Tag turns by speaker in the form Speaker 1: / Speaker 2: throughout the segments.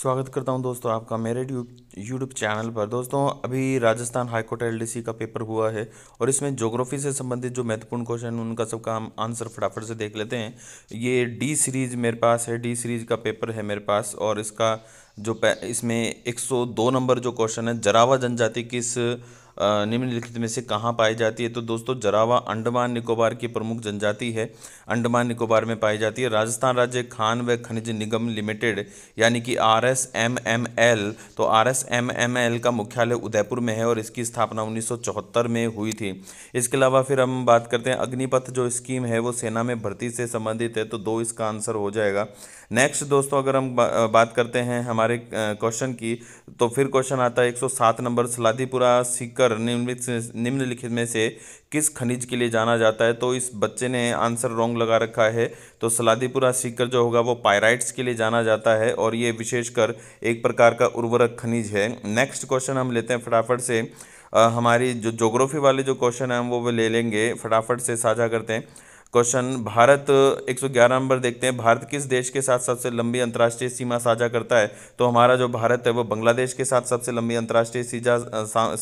Speaker 1: स्वागत करता हूं दोस्तों आपका मेरे यूट्यूब चैनल पर दोस्तों अभी राजस्थान हाईकोर्ट एल डी का पेपर हुआ है और इसमें जोग्राफी से संबंधित जो महत्वपूर्ण क्वेश्चन उनका सबका हम आंसर फटाफट से देख लेते हैं ये डी सीरीज मेरे पास है डी सीरीज का पेपर है मेरे पास और इसका जो इसमें 102 नंबर जो क्वेश्चन है जरावा जनजाति किस निम्नलिखित में से कहाँ पाई जाती है तो दोस्तों जरावा अंडमान निकोबार की प्रमुख जनजाति है अंडमान निकोबार में पाई जाती है राजस्थान राज्य खान व खनिज निगम लिमिटेड यानी कि R S M M L तो R S M M L का मुख्यालय उदयपुर में है और इसकी स्थापना उन्नीस में हुई थी इसके अलावा फिर हम बात करते हैं अग्निपथ जो स्कीम है वो सेना में भर्ती से संबंधित है तो दो इसका आंसर हो जाएगा नेक्स्ट दोस्तों अगर हम बात करते हैं हमारे क्वेश्चन की तो फिर क्वेश्चन आता है सात नंबर सलादीपुरा सीकर कर निम्नलिखित निम्नलिखित में से किस खनिज के लिए जाना जाता है तो इस बच्चे ने आंसर रॉन्ग लगा रखा है तो सलादीपुरा सीकर जो होगा वो पायराइट्स के लिए जाना जाता है और ये विशेषकर एक प्रकार का उर्वरक खनिज है नेक्स्ट क्वेश्चन हम लेते हैं फटाफट से आ, हमारी जो जोग्राफी वाले जो क्वेश्चन हैं हम वो ले लेंगे फटाफट से साझा करते हैं क्वेश्चन भारत 111 नंबर देखते हैं भारत किस देश के साथ सबसे लंबी अंतर्राष्ट्रीय सीमा साझा करता है तो हमारा जो भारत है वो बांग्लादेश के साथ सबसे लंबी अंतर्राष्ट्रीय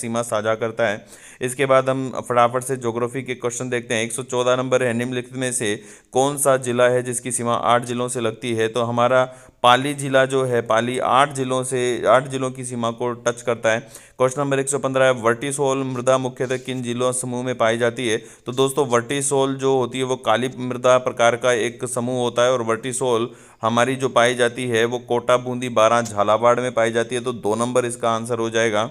Speaker 1: सीमा साझा करता है इसके बाद हम फटाफट से जोग्राफी के क्वेश्चन देखते हैं 114 नंबर है निम्नलिखित में से कौन सा जिला है जिसकी सीमा आठ जिलों से लगती है तो हमारा पाली जिला जो है पाली आठ जिलों से आठ जिलों की सीमा को टच करता है क्वेश्चन नंबर 115 है वर्टिसोल मृदा मुख्यतः किन जिलों समूह में पाई जाती है तो दोस्तों वर्टिसोल जो होती है वो काली मृदा प्रकार का एक समूह होता है और वर्टिसोल हमारी जो पाई जाती है वो कोटा बूंदी बारह झालावाड़ में पाई जाती है तो दो नंबर इसका आंसर हो जाएगा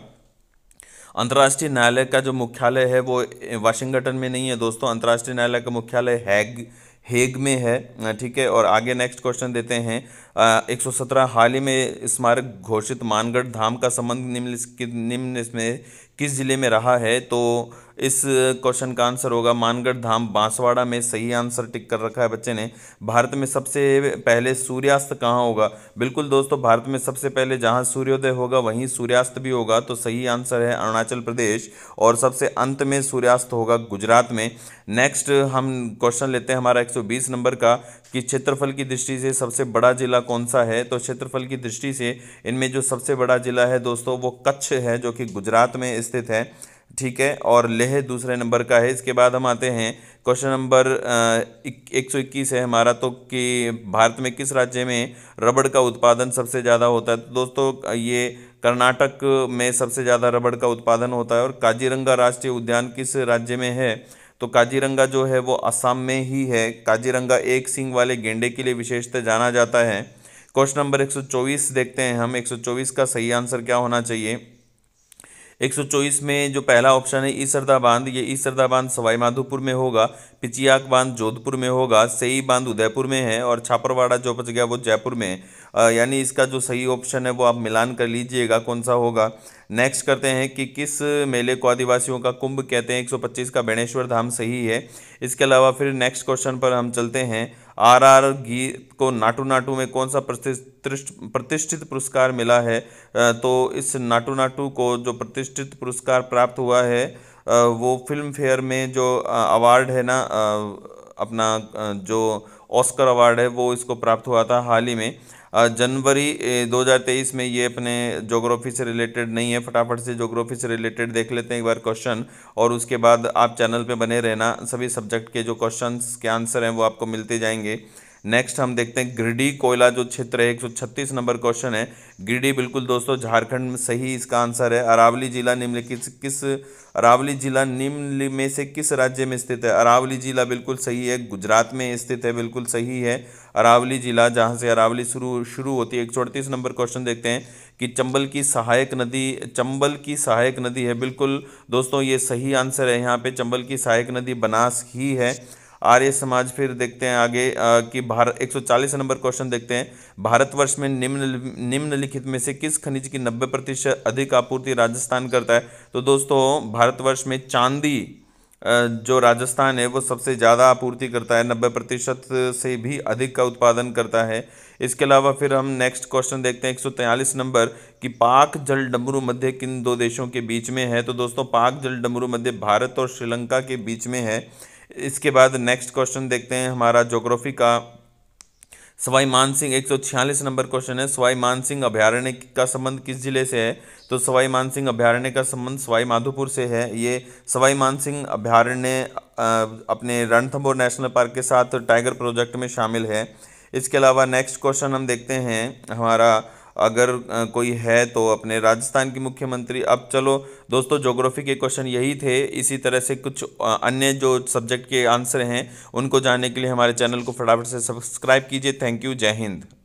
Speaker 1: अंतर्राष्ट्रीय न्यायालय का जो मुख्यालय है वो वाशिंगटन में नहीं है दोस्तों अंतर्राष्ट्रीय न्यायालय का मुख्यालय हैग हेग में है ठीक है और आगे नेक्स्ट क्वेश्चन देते हैं एक सौ सत्रह हाल ही में स्मारक घोषित मानगढ़ धाम का संबंध निम्न निम्न इसमें किस जिले में रहा है तो इस क्वेश्चन का आंसर होगा मानगढ़ धाम बांसवाड़ा में सही आंसर टिक कर रखा है बच्चे ने भारत में सबसे पहले सूर्यास्त कहाँ होगा बिल्कुल दोस्तों भारत में सबसे पहले जहाँ सूर्योदय होगा वहीं सूर्यास्त भी होगा तो सही आंसर है अरुणाचल प्रदेश और सबसे अंत में सूर्यास्त होगा गुजरात में नेक्स्ट हम क्वेश्चन लेते हैं हमारा एक 120 नंबर का कि क्षेत्रफल की दृष्टि से सबसे बड़ा जिला कौन सा है तो क्षेत्रफल की दृष्टि से इनमें जो सबसे बड़ा जिला है दोस्तों वो कच्छ है जो कि गुजरात में स्थित है ठीक है और लेह दूसरे नंबर का है इसके बाद हम आते हैं क्वेश्चन नंबर एक सौ इक्कीस है हमारा तो कि भारत में किस राज्य में रबड़ का उत्पादन सबसे ज़्यादा होता है तो दोस्तों ये कर्नाटक में सबसे ज़्यादा रबड़ का उत्पादन होता है और काजीरंगा राष्ट्रीय उद्यान किस राज्य में है तो काजीरंगा जो है वो असम में ही है काजीरंगा एक सिंग वाले गेंडे के लिए विशेषतः जाना जाता है क्वेश्चन नंबर 124 देखते हैं हम 124 का सही आंसर क्या होना चाहिए 124 में जो पहला ऑप्शन है ईसरदा बांध ये ईसरदा बांध सवाईमाधोपुर में होगा पिचियाक बांध जोधपुर में होगा सेई बांध उदयपुर में है और छापरवाड़ा जो बच गया वो जयपुर में है यानी इसका जो सही ऑप्शन है वो आप मिलान कर लीजिएगा कौन सा होगा नेक्स्ट करते हैं कि किस मेले को आदिवासियों का कुंभ कहते हैं 125 का बेणेश्वर धाम सही है इसके अलावा फिर नेक्स्ट क्वेश्चन पर हम चलते हैं आर आर गीत को नाटू नाटू में कौन सा प्रतिष्ठित पुरस्कार मिला है तो इस नाटू नाटू को जो प्रतिष्ठित पुरस्कार प्राप्त हुआ है वो फिल्म फेयर में जो अवार्ड है ना अपना जो ऑस्कर अवार्ड है वो इसको प्राप्त हुआ था हाल ही में जनवरी 2023 में ये अपने जोग्राफी से रिलेटेड नहीं है फटाफट से जोग्राफी से रिलेटेड देख लेते हैं एक बार क्वेश्चन और उसके बाद आप चैनल पे बने रहना सभी सब्जेक्ट के जो क्वेश्चंस के आंसर हैं वो आपको मिलते जाएंगे नेक्स्ट हम देखते हैं गिरडी कोयला जो क्षेत्र है छत्तीस नंबर क्वेश्चन है गिरडी बिल्कुल दोस्तों झारखंड में सही इसका आंसर है अरावली जिला निम्नलिखित किस अरावली जिला निम्न में से किस राज्य में स्थित है अरावली जिला बिल्कुल सही है गुजरात में स्थित है बिल्कुल सही है अरावली जिला जहाँ से अरावली शुरू शुरू होती है एक नंबर क्वेश्चन देखते हैं कि चंबल की सहायक नदी चंबल की सहायक नदी है बिल्कुल दोस्तों ये सही आंसर है यहाँ पे चंबल की सहायक नदी बनास ही है आर्य समाज फिर देखते हैं आगे आ, कि भारत 140 नंबर क्वेश्चन देखते हैं भारतवर्ष में निम्न निम्नलिखित में से किस खनिज की 90 प्रतिशत अधिक आपूर्ति राजस्थान करता है तो दोस्तों भारतवर्ष में चांदी जो राजस्थान है वो सबसे ज़्यादा आपूर्ति करता है नब्बे प्रतिशत से भी अधिक का उत्पादन करता है इसके अलावा फिर हम नेक्स्ट क्वेश्चन देखते हैं एक नंबर कि पाक जल डमरू मध्य किन दो देशों के बीच में है तो दोस्तों पाक जल डमरू मध्य भारत और श्रीलंका के बीच में है इसके बाद नेक्स्ट क्वेश्चन देखते हैं हमारा जोग्राफी का सवाई मानसिंह एक सौ छियालीस नंबर क्वेश्चन है सवाई मानसिंह अभ्यारण्य का संबंध किस जिले से है तो सवाई मानसिंह अभ्यारण्य का संबंध सवाई माधोपुर से है ये सवाई मानसिंह अभ्यारण्य अपने रणथंबोर नेशनल पार्क के साथ टाइगर प्रोजेक्ट में शामिल है इसके अलावा नेक्स्ट क्वेश्चन हम देखते हैं हमारा अगर कोई है तो अपने राजस्थान की मुख्यमंत्री अब चलो दोस्तों जोग्राफी के क्वेश्चन यही थे इसी तरह से कुछ अन्य जो सब्जेक्ट के आंसर हैं उनको जानने के लिए हमारे चैनल को फटाफट से सब्सक्राइब कीजिए थैंक यू जय हिंद